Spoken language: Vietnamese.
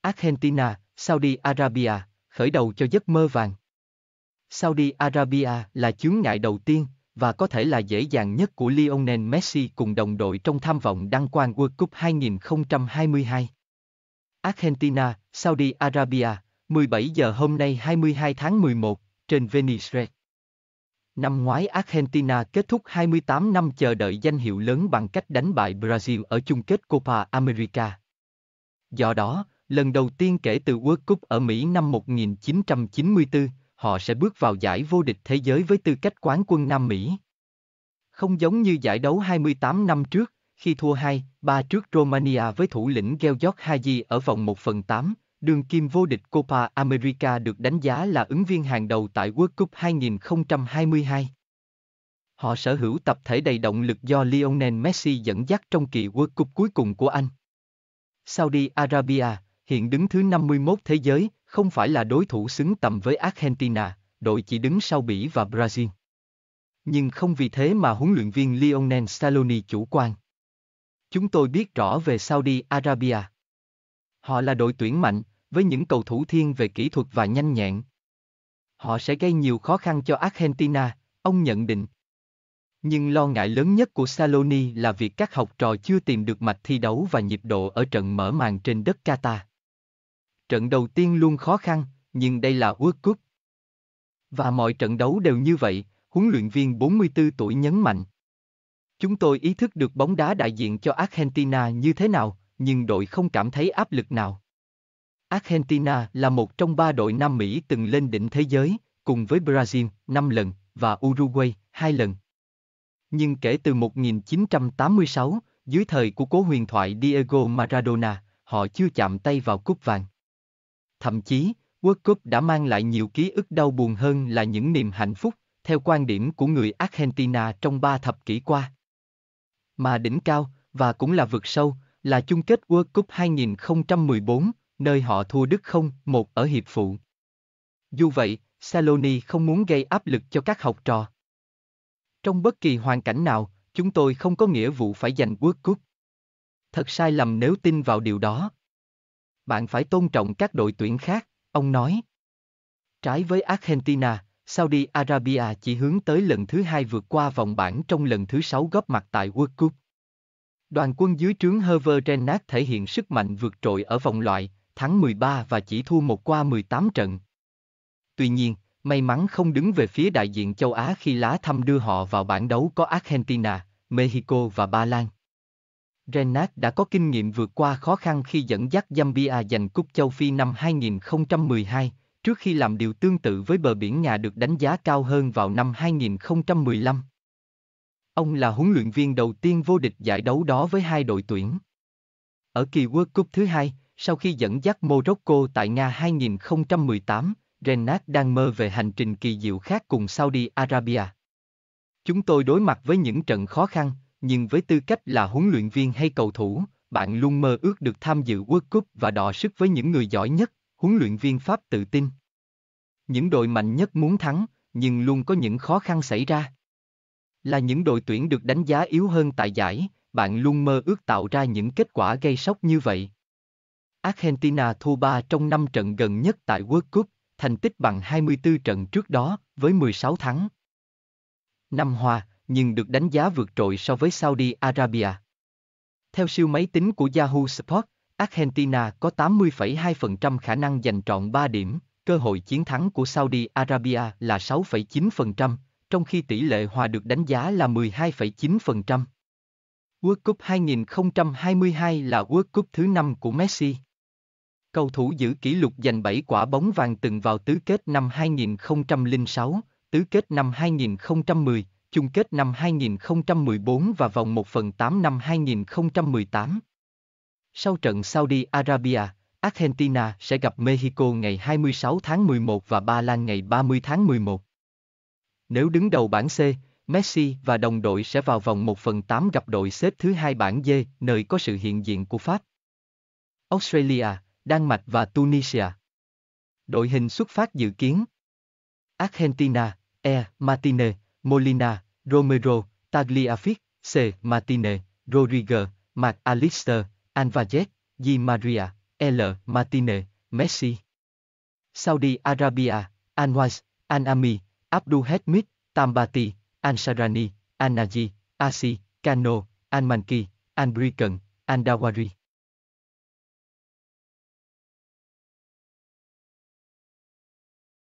Argentina, Saudi Arabia, khởi đầu cho giấc mơ vàng. Saudi Arabia là chướng ngại đầu tiên và có thể là dễ dàng nhất của Lionel Messi cùng đồng đội trong tham vọng đăng quang World Cup 2022. Argentina, Saudi Arabia, 17 giờ hôm nay 22 tháng 11, trên Venice. Năm ngoái Argentina kết thúc 28 năm chờ đợi danh hiệu lớn bằng cách đánh bại Brazil ở chung kết Copa America. Do đó, lần đầu tiên kể từ World Cup ở Mỹ năm 1994, họ sẽ bước vào giải vô địch thế giới với tư cách quán quân Nam Mỹ. Không giống như giải đấu 28 năm trước, khi thua 2, 3 trước Romania với thủ lĩnh Georg Haji ở vòng 1 phần 8, đường kim vô địch Copa America được đánh giá là ứng viên hàng đầu tại World Cup 2022. Họ sở hữu tập thể đầy động lực do Lionel Messi dẫn dắt trong kỳ World Cup cuối cùng của Anh. Saudi Arabia, hiện đứng thứ 51 thế giới, không phải là đối thủ xứng tầm với Argentina, đội chỉ đứng sau Bỉ và Brazil. Nhưng không vì thế mà huấn luyện viên Lionel Scaloni chủ quan. Chúng tôi biết rõ về Saudi Arabia. Họ là đội tuyển mạnh, với những cầu thủ thiên về kỹ thuật và nhanh nhẹn. Họ sẽ gây nhiều khó khăn cho Argentina, ông nhận định. Nhưng lo ngại lớn nhất của Saloni là việc các học trò chưa tìm được mạch thi đấu và nhịp độ ở trận mở màn trên đất Qatar. Trận đầu tiên luôn khó khăn, nhưng đây là World Cup. Và mọi trận đấu đều như vậy, huấn luyện viên 44 tuổi nhấn mạnh. Chúng tôi ý thức được bóng đá đại diện cho Argentina như thế nào, nhưng đội không cảm thấy áp lực nào. Argentina là một trong ba đội Nam Mỹ từng lên đỉnh thế giới, cùng với Brazil 5 lần và Uruguay 2 lần. Nhưng kể từ 1986, dưới thời của cố huyền thoại Diego Maradona, họ chưa chạm tay vào cúp vàng. Thậm chí, World Cup đã mang lại nhiều ký ức đau buồn hơn là những niềm hạnh phúc, theo quan điểm của người Argentina trong ba thập kỷ qua. Mà đỉnh cao, và cũng là vực sâu, là chung kết World Cup 2014, nơi họ thua Đức 0-1 ở hiệp phụ. Dù vậy, Saloni không muốn gây áp lực cho các học trò. Trong bất kỳ hoàn cảnh nào, chúng tôi không có nghĩa vụ phải giành World Cup. Thật sai lầm nếu tin vào điều đó bạn phải tôn trọng các đội tuyển khác, ông nói. Trái với Argentina, Saudi Arabia chỉ hướng tới lần thứ hai vượt qua vòng bảng trong lần thứ sáu góp mặt tại World Cup. Đoàn quân dưới trướng Hervé Renat thể hiện sức mạnh vượt trội ở vòng loại, thắng 13 và chỉ thua một qua 18 trận. Tuy nhiên, may mắn không đứng về phía đại diện châu Á khi lá thăm đưa họ vào bảng đấu có Argentina, Mexico và Ba Lan. Renat đã có kinh nghiệm vượt qua khó khăn khi dẫn dắt Zambia giành cúp châu Phi năm 2012, trước khi làm điều tương tự với bờ biển nhà được đánh giá cao hơn vào năm 2015. Ông là huấn luyện viên đầu tiên vô địch giải đấu đó với hai đội tuyển. Ở kỳ World Cup thứ hai, sau khi dẫn dắt Morocco tại Nga 2018, Renat đang mơ về hành trình kỳ diệu khác cùng Saudi Arabia. Chúng tôi đối mặt với những trận khó khăn, nhưng với tư cách là huấn luyện viên hay cầu thủ, bạn luôn mơ ước được tham dự World Cup và đọ sức với những người giỏi nhất, huấn luyện viên Pháp tự tin. Những đội mạnh nhất muốn thắng, nhưng luôn có những khó khăn xảy ra. Là những đội tuyển được đánh giá yếu hơn tại giải, bạn luôn mơ ước tạo ra những kết quả gây sốc như vậy. Argentina thua 3 trong 5 trận gần nhất tại World Cup, thành tích bằng 24 trận trước đó, với 16 thắng. Năm hòa, nhưng được đánh giá vượt trội so với Saudi Arabia. Theo siêu máy tính của Yahoo Sports, Argentina có 80,2% khả năng giành trọn 3 điểm, cơ hội chiến thắng của Saudi Arabia là 6,9%, trong khi tỷ lệ hòa được đánh giá là 12,9%. World Cup 2022 là World Cup thứ 5 của Messi. Cầu thủ giữ kỷ lục giành 7 quả bóng vàng từng vào tứ kết năm 2006, tứ kết năm 2010, chung kết năm 2014 và vòng 1 phần 8 năm 2018. Sau trận Saudi Arabia, Argentina sẽ gặp Mexico ngày 26 tháng 11 và Ba Lan ngày 30 tháng 11. Nếu đứng đầu bảng C, Messi và đồng đội sẽ vào vòng 1 phần 8 gặp đội xếp thứ hai bảng D, nơi có sự hiện diện của Pháp. Australia, Đan Mạch và Tunisia. Đội hình xuất phát dự kiến Argentina, E. Martinez, Molina, Romero, Tagliafic, C. Martinez, Rodriguez, Mac Alister, Anvajez, Di Maria, L. Martinez, Messi. Saudi Arabia, Anwaz, Anami, Abdulhamid, Tambati, Ansarani, Anaji, Asi, Cano, Anmanki, Anbrican, Andawari.